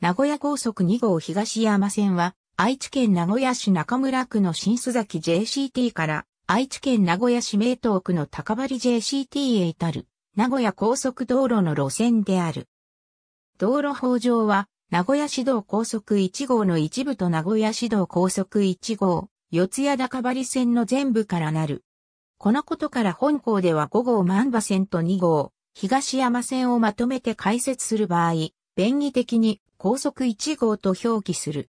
名古屋高速2号東山線は、愛知県名古屋市中村区の新須崎 JCT から、愛知県名古屋市名東区の高張 JCT へ至る、名古屋高速道路の路線である。道路法上は、名古屋市道高速1号の一部と名古屋市道高速1号、四谷高張線の全部からなる。このことから本校では5号万馬線と2号、東山線をまとめて解説する場合、便宜的に高速1号と表記する。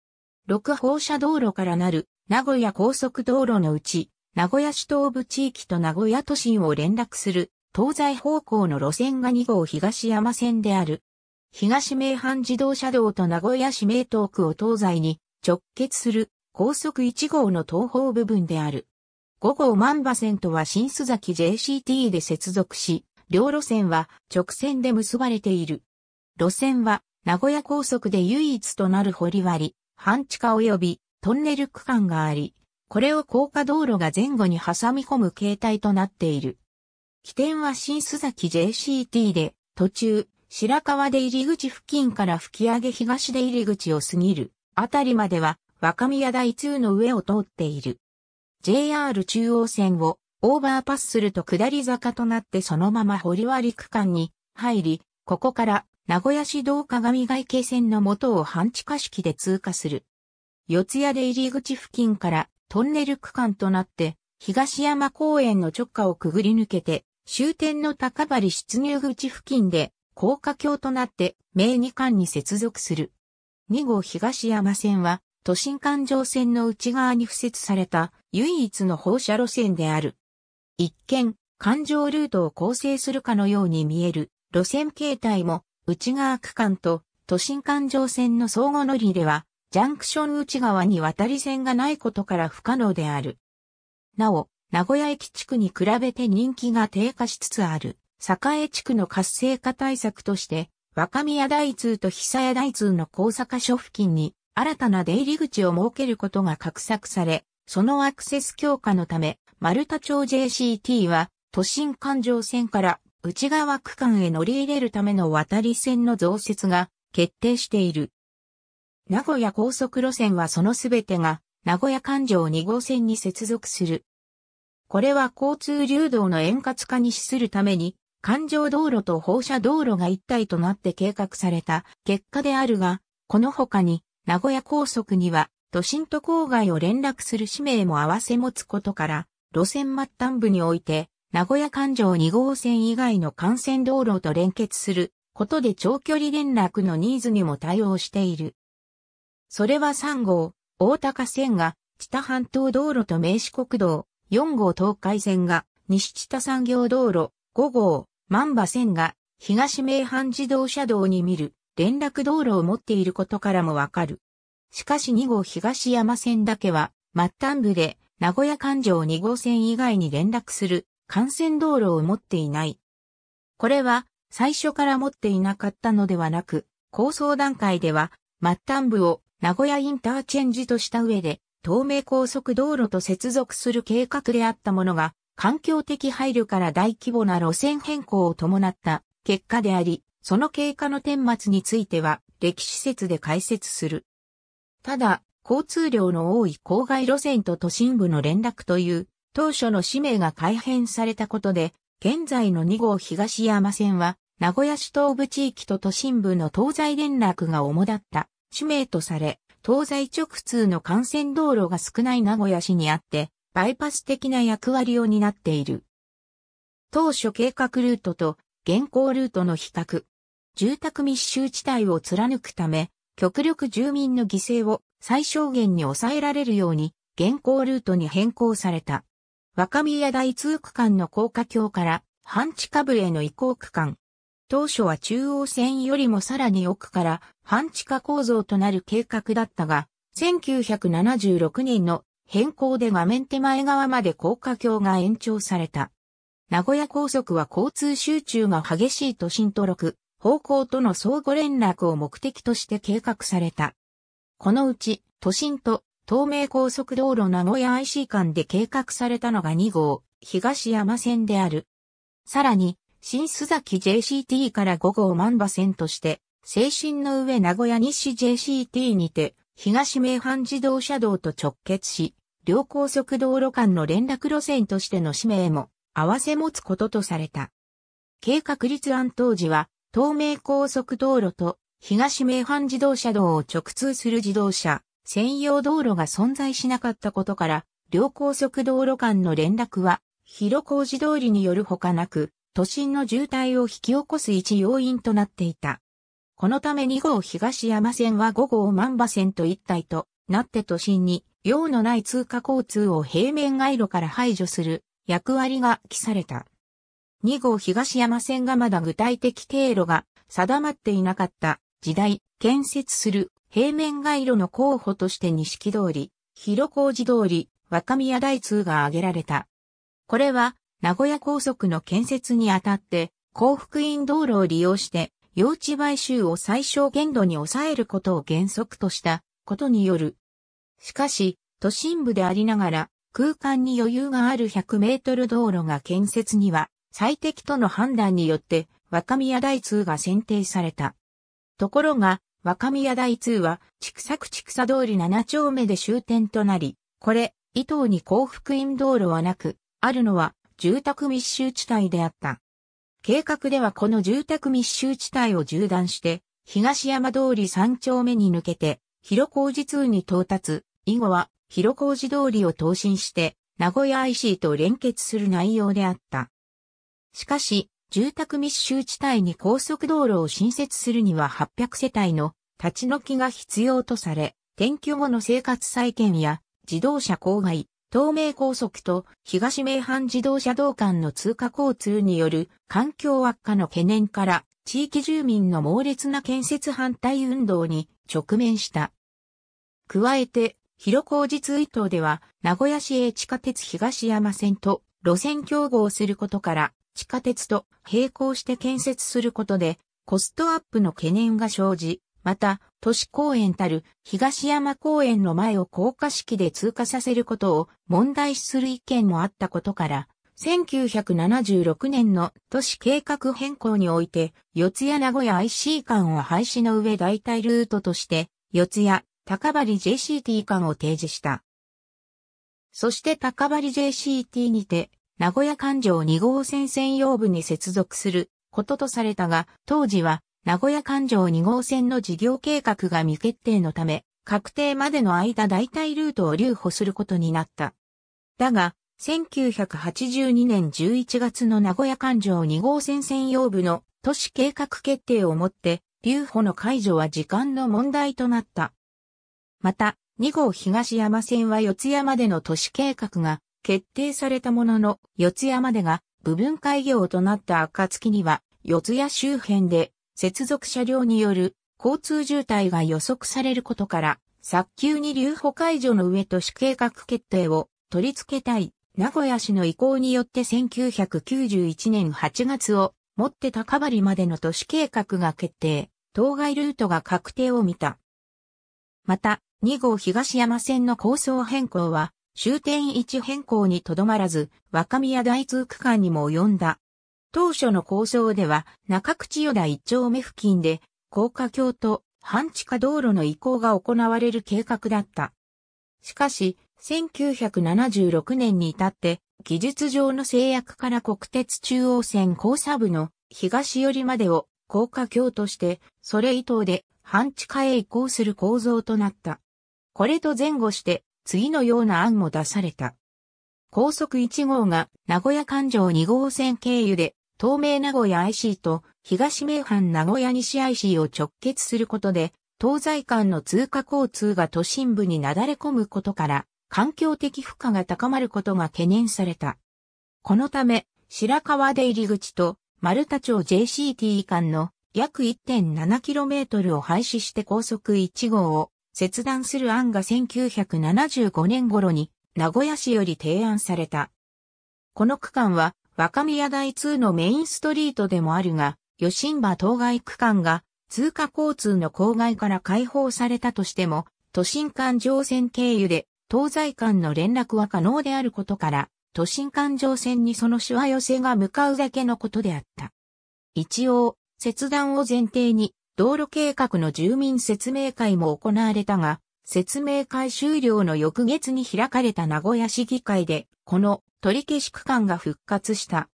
6放射道路からなる名古屋高速道路のうち、名古屋市東部地域と名古屋都心を連絡する東西方向の路線が2号東山線である。東名阪自動車道と名古屋市名東区を東西に直結する高速1号の東方部分である。5号万馬線とは新須崎 JCT で接続し、両路線は直線で結ばれている。路線は名古屋高速で唯一となる掘割、半地下及びトンネル区間があり、これを高架道路が前後に挟み込む形態となっている。起点は新須崎 JCT で、途中、白川で入り口付近から吹上東で入り口を過ぎる、あたりまでは若宮台2の上を通っている。JR 中央線をオーバーパスすると下り坂となってそのまま掘割区間に入り、ここから名古屋市道鏡外形線の元を半地下式で通過する。四谷で入り口付近からトンネル区間となって、東山公園の直下をくぐり抜けて、終点の高張出入口付近で、高架橋となって、名二間に接続する。二号東山線は、都心環状線の内側に付設された唯一の放射路線である。一見、環状ルートを構成するかのように見える路線形態も内側区間と都心環状線の相互乗り入れは、ジャンクション内側に渡り線がないことから不可能である。なお、名古屋駅地区に比べて人気が低下しつつある、栄地区の活性化対策として、若宮台通と久屋台通の高坂署付近に新たな出入り口を設けることが画策され、そのアクセス強化のため、丸田町 JCT は都心環状線から内側区間へ乗り入れるための渡り線の増設が決定している。名古屋高速路線はそのすべてが名古屋環状2号線に接続する。これは交通流動の円滑化に資するために、環状道路と放射道路が一体となって計画された結果であるが、この他に名古屋高速には都心と郊外を連絡する使命も合わせ持つことから、路線末端部において名古屋環状2号線以外の幹線道路と連結することで長距離連絡のニーズにも対応している。それは3号、大高線が、知多半島道路と名刺国道、4号東海線が、西知多産業道路、5号、万馬線が、東名阪自動車道に見る、連絡道路を持っていることからもわかる。しかし2号東山線だけは、末端部で、名古屋環状2号線以外に連絡する幹線道路を持っていない。これは最初から持っていなかったのではなく、構想段階では末端部を名古屋インターチェンジとした上で、東名高速道路と接続する計画であったものが、環境的配慮から大規模な路線変更を伴った結果であり、その経過の顛末については歴史説で解説する。ただ、交通量の多い郊外路線と都心部の連絡という当初の氏名が改変されたことで、現在の2号東山線は、名古屋市東部地域と都心部の東西連絡が主だった氏名とされ、東西直通の幹線道路が少ない名古屋市にあって、バイパス的な役割を担っている。当初計画ルートと現行ルートの比較。住宅密集地帯を貫くため、極力住民の犠牲を最小限に抑えられるように、現行ルートに変更された。若宮大通区間の高架橋から半地下部への移行区間。当初は中央線よりもさらに奥から半地下構造となる計画だったが、1976年の変更で画面手前側まで高架橋が延長された。名古屋高速は交通集中が激しい都心と録、方向との相互連絡を目的として計画された。このうち都心と東名高速道路名古屋 IC 間で計画されたのが2号、東山線である。さらに、新須崎 JCT から5号万馬線として、精神の上名古屋西 JCT にて、東名阪自動車道と直結し、両高速道路間の連絡路線としての使命も、合わせ持つこととされた。計画立案当時は、東名高速道路と東名阪自動車道を直通する自動車、専用道路が存在しなかったことから、両高速道路間の連絡は、広小路通りによるほかなく、都心の渋滞を引き起こす一要因となっていた。このため2号東山線は5号万馬線と一体となって都心に用のない通過交通を平面街路から排除する役割が記された。2号東山線がまだ具体的経路が定まっていなかった時代、建設する平面街路の候補として錦通り、広小路通り、若宮台通が挙げられた。これは、名古屋高速の建設にあたって、幸福院道路を利用して、用地買収を最小限度に抑えることを原則としたことによる。しかし、都心部でありながら、空間に余裕がある100メートル道路が建設には、最適との判断によって、若宮台通が選定された。ところが、若宮台通は、畜作畜作通り7丁目で終点となり、これ、伊東に幸福院道路はなく、あるのは住宅密集地帯であった。計画ではこの住宅密集地帯を縦断して、東山通り3丁目に抜けて、広小路通に到達、以後は広小路通りを東進して、名古屋 IC と連結する内容であった。しかし、住宅密集地帯に高速道路を新設するには800世帯の立ち退きが必要とされ、転居後の生活再建や自動車郊外、東名高速と東名阪自動車道間の通過交通による環境悪化の懸念から地域住民の猛烈な建設反対運動に直面した。加えて、広小路追悼では名古屋市営地下鉄東山線と路線競合することから地下鉄と並行して建設することで、コストアップの懸念が生じ、また、都市公園たる東山公園の前を高架式で通過させることを問題視する意見もあったことから、1976年の都市計画変更において、四谷名古屋 IC 間を廃止の上代替ルートとして、四谷、高張 JCT 間を提示した。そして高張 JCT にて、名古屋環状2号線専用部に接続することとされたが、当時は名古屋環状2号線の事業計画が未決定のため、確定までの間代替ルートを留保することになった。だが、1982年11月の名古屋環状2号線専用部の都市計画決定をもって、留保の解除は時間の問題となった。また、2号東山線は四ツ谷までの都市計画が決定されたものの、四谷までが部分開業となった暁には、四谷周辺で接続車両による交通渋滞が予測されることから、早急に留保解除の上都市計画決定を取り付けたい。名古屋市の意向によって1991年8月をもって高張までの都市計画が決定、当該ルートが確定を見た。また、2号東山線の構想変更は、終点位置変更にとどまらず、若宮大通区間にも及んだ。当初の構想では、中口与田一丁目付近で、高架橋と半地下道路の移行が行われる計画だった。しかし、1976年に至って、技術上の制約から国鉄中央線交差部の東寄りまでを高架橋として、それ以降で半地下へ移行する構造となった。これと前後して次のような案も出された。高速1号が名古屋環状2号線経由で東名名古屋 IC と東名阪名古屋西 IC を直結することで東西間の通過交通が都心部になだれ込むことから環境的負荷が高まることが懸念された。このため白川出入り口と丸田町 JCT 間の約 1.7km を廃止して高速1号を切断する案が1975年頃に名古屋市より提案された。この区間は若宮台2のメインストリートでもあるが、吉新場当該区間が通過交通の郊外から解放されたとしても、都心環状線経由で東西間の連絡は可能であることから、都心環状線にそのしわ寄せが向かうだけのことであった。一応、切断を前提に、道路計画の住民説明会も行われたが、説明会終了の翌月に開かれた名古屋市議会で、この取り消し区間が復活した。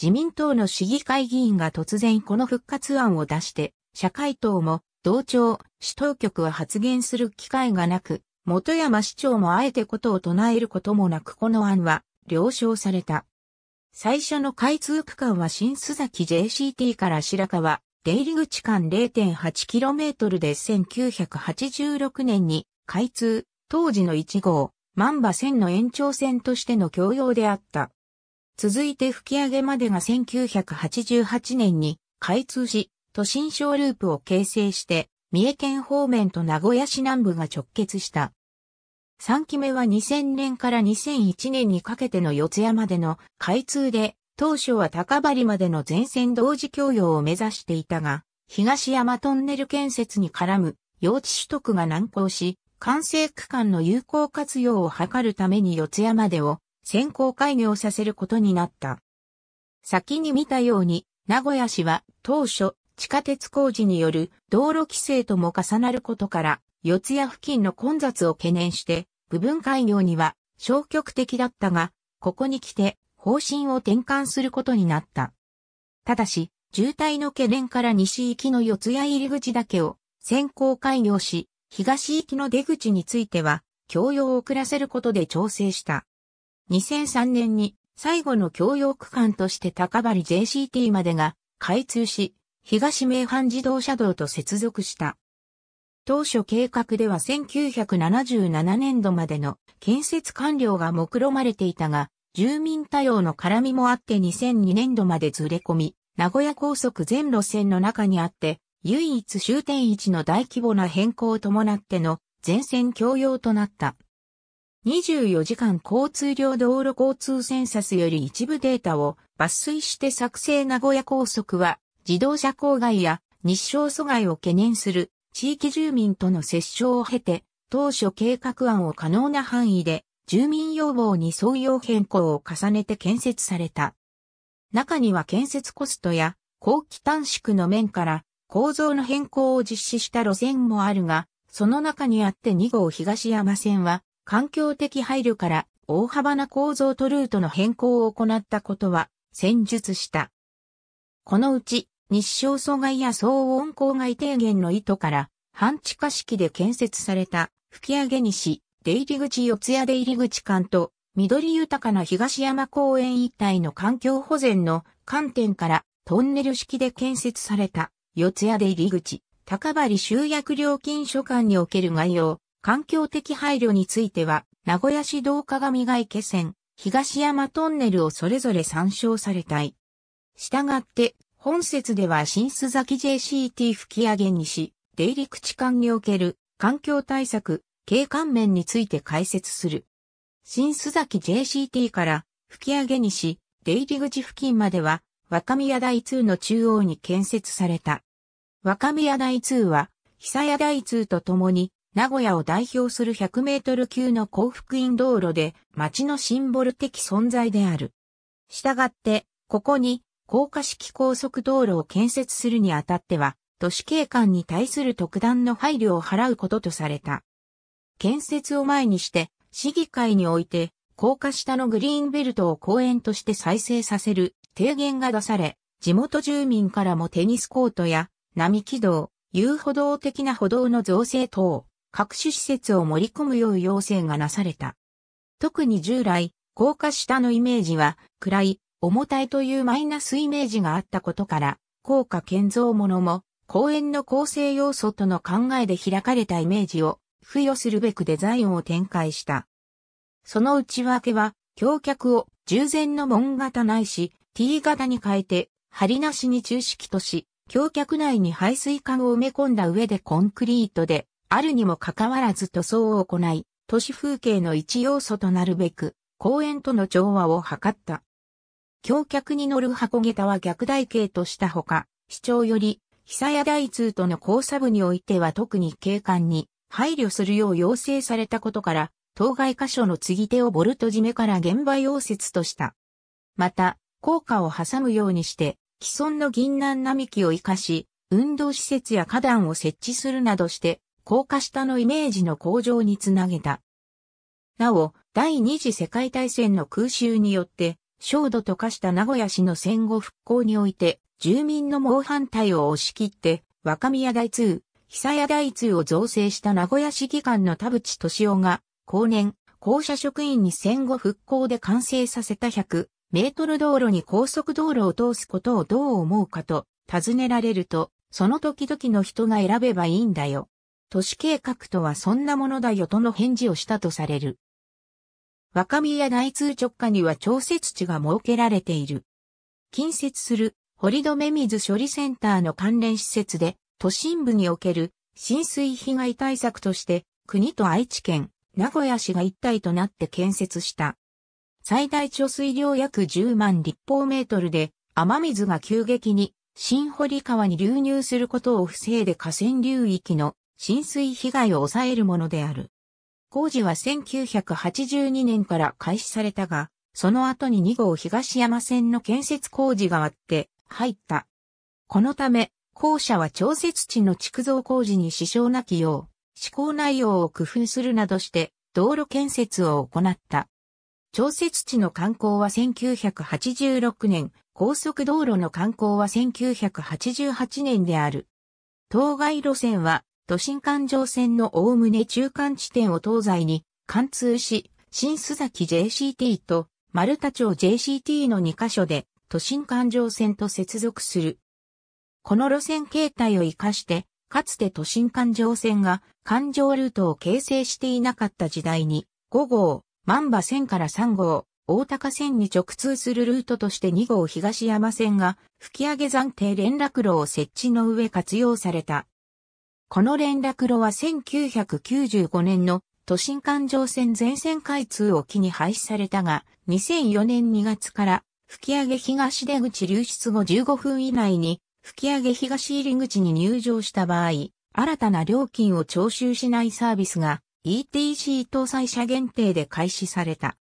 自民党の市議会議員が突然この復活案を出して、社会党も同庁、市当局は発言する機会がなく、元山市長もあえてことを唱えることもなくこの案は了承された。最初の開通区間は新須崎 JCT から白川、出入り口間 0.8km で1986年に開通、当時の1号、万馬線の延長線としての共用であった。続いて吹上げまでが1988年に開通し、都心小ループを形成して、三重県方面と名古屋市南部が直結した。3期目は2000年から2001年にかけての四ツ谷までの開通で当初は高張までの全線同時供用を目指していたが、東山トンネル建設に絡む用地取得が難航し、完成区間の有効活用を図るために四谷までを先行開業させることになった。先に見たように、名古屋市は当初地下鉄工事による道路規制とも重なることから、四谷付近の混雑を懸念して、部分開業には消極的だったが、ここに来て方針を転換することになった。ただし、渋滞の懸念から西行きの四谷入り口だけを先行開業し、東行きの出口については、供用を遅らせることで調整した。2003年に最後の供用区間として高張 JCT までが開通し、東名阪自動車道と接続した。当初計画では1977年度までの建設完了が目論まれていたが、住民多様の絡みもあって2002年度までずれ込み、名古屋高速全路線の中にあって、唯一終点位置の大規模な変更を伴っての全線共用となった。24時間交通量道路交通センサスより一部データを抜粋して作成名古屋高速は自動車郊外や日照阻害を懸念する地域住民との接触を経て当初計画案を可能な範囲で住民要望に創業変更を重ねて建設された。中には建設コストや後期短縮の面から構造の変更を実施した路線もあるが、その中にあって2号東山線は環境的配慮から大幅な構造とルートの変更を行ったことは戦術した。このうち日照阻害や騒音公害低減の意図から半地下式で建設された吹上西出入口四谷出入口間と、緑豊かな東山公園一帯の環境保全の観点からトンネル式で建設された四谷出入口、高張集約料金所管における概要、環境的配慮については、名古屋市道鏡外池線、東山トンネルをそれぞれ参照されたい。したがって、本節では新須崎 JCT 吹上にし出入り口間における環境対策、景観面について解説する。新須崎 JCT から吹上西、出入り口付近までは若宮台2の中央に建設された。若宮台2は久屋台2と共に名古屋を代表する100メートル級の幸福院道路で町のシンボル的存在である。したがって、ここに高架式高速道路を建設するにあたっては、都市景観に対する特段の配慮を払うこととされた。建設を前にして、市議会において、高架下のグリーンベルトを公園として再生させる提言が出され、地元住民からもテニスコートや並木道、遊歩道的な歩道の造成等、各種施設を盛り込むよう要請がなされた。特に従来、高架下のイメージは暗い、重たいというマイナスイメージがあったことから、高架建造物も公園の構成要素との考えで開かれたイメージを付与するべくデザインを展開した。その内訳は、橋脚を従前の門型ないし T 型に変えて、針なしに中式とし、橋脚内に排水管を埋め込んだ上でコンクリートで、あるにもかかわらず塗装を行い、都市風景の一要素となるべく、公園との調和を図った。橋脚に乗る箱桁は逆台形としたほか、市長より、久屋台通との交差部においては特に景観に配慮するよう要請されたことから、当該箇所の継ぎ手をボルト締めから現場溶接とした。また、効果を挟むようにして、既存の銀杏並木を活かし、運動施設や花壇を設置するなどして、高架下のイメージの向上につなげた。なお、第二次世界大戦の空襲によって、焦土と化した名古屋市の戦後復興において、住民の猛反対を押し切って、若宮台通、久屋大通を造成した名古屋市議官の田淵敏夫が、後年、公社職員に戦後復興で完成させた100メートル道路に高速道路を通すことをどう思うかと尋ねられると、その時々の人が選べばいいんだよ。都市計画とはそんなものだよとの返事をしたとされる。若宮大通直下には調節地が設けられている。近接する堀留水処理センターの関連施設で都心部における浸水被害対策として国と愛知県、名古屋市が一体となって建設した。最大貯水量約10万立方メートルで雨水が急激に新堀川に流入することを防いで河川流域の浸水被害を抑えるものである。工事は1982年から開始されたが、その後に2号東山線の建設工事があって入った。このため、校舎は調節地の築造工事に支障なきよう、施工内容を工夫するなどして、道路建設を行った。調節地の観光は1986年、高速道路の観光は1988年である。当該路線は、都心環状線のおおむね中間地点を東西に貫通し、新須崎 JCT と丸田町 JCT の2カ所で都心環状線と接続する。この路線形態を活かして、かつて都心環状線が環状ルートを形成していなかった時代に、5号、万馬線から3号、大高線に直通するルートとして2号東山線が吹上暫定連絡路を設置の上活用された。この連絡路は1995年の都心環状線全線開通を機に廃止されたが、2004年2月から吹上東出口流出後15分以内に吹上東入り口に入場した場合、新たな料金を徴収しないサービスが ETC 搭載車限定で開始された。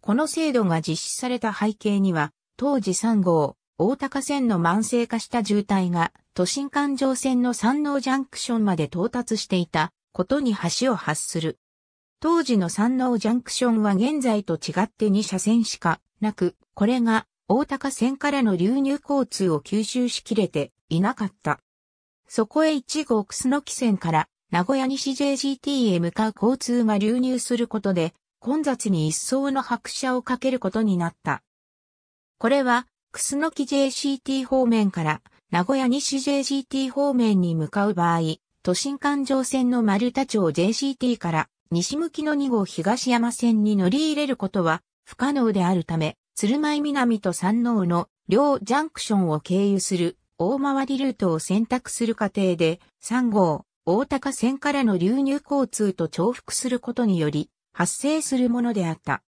この制度が実施された背景には、当時3号、大高線の慢性化した渋滞が都心環状線の山王ジャンクションまで到達していたことに橋を発する。当時の山王ジャンクションは現在と違って2車線しかなく、これが大高線からの流入交通を吸収しきれていなかった。そこへ1号楠木線から名古屋西 JGT へ向かう交通が流入することで混雑に一層の拍車をかけることになった。これは楠木 JCT 方面から名古屋西 JGT 方面に向かう場合、都心環状線の丸田町 JCT から西向きの2号東山線に乗り入れることは不可能であるため、鶴舞南と山王の両ジャンクションを経由する大回りルートを選択する過程で、3号、大高線からの流入交通と重複することにより、発生するものであった。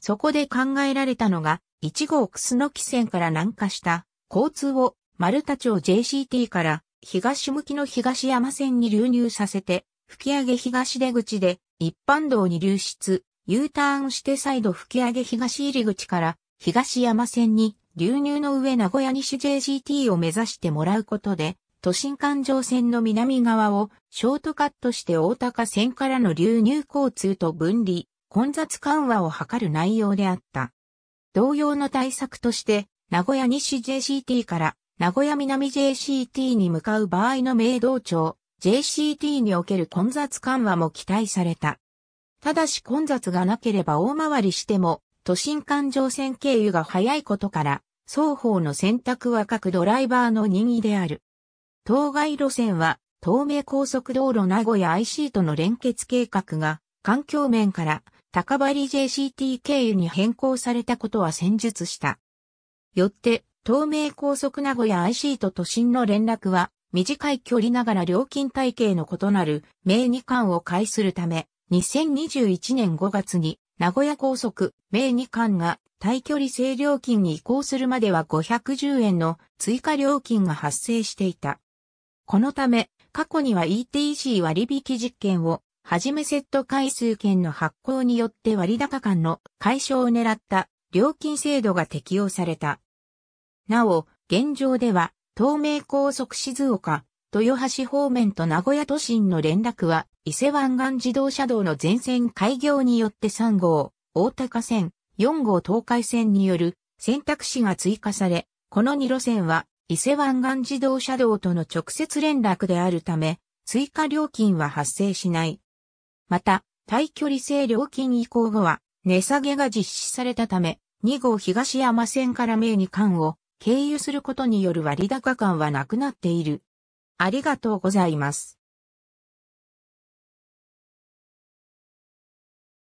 そこで考えられたのが、1号楠キ線から南下した交通を丸太町 JCT から東向きの東山線に流入させて、吹上東出口で一般道に流出、U ターンして再度吹上東入口から東山線に流入の上名古屋西 JGT を目指してもらうことで、都心環状線の南側をショートカットして大高線からの流入交通と分離、混雑緩和を図る内容であった。同様の対策として、名古屋西 JCT から名古屋南 JCT に向かう場合の明道町 JCT における混雑緩和も期待された。ただし混雑がなければ大回りしても、都心環状線経由が早いことから、双方の選択は各ドライバーの任意である。当該路線は、東名高速道路名古屋 IC との連結計画が、環境面から高張 JCT 経由に変更されたことは戦述した。よって、東名高速名古屋 IC と都心の連絡は、短い距離ながら料金体系の異なる、名二間を介するため、2021年5月に名古屋高速、名2巻が対距離制料金に移行するまでは510円の追加料金が発生していた。このため、過去には ETC 割引実験を、はじめセット回数券の発行によって割高間の解消を狙った料金制度が適用された。なお、現状では、東名高速静岡、豊橋方面と名古屋都心の連絡は、伊勢湾岸自動車道の全線開業によって3号、大高線、4号東海線による選択肢が追加され、この2路線は伊勢湾岸自動車道との直接連絡であるため、追加料金は発生しない。また、対距離制料金移行後は、値下げが実施されたため、2号東山線から名2間を経由することによる割高感はなくなっている。ありがとうございます。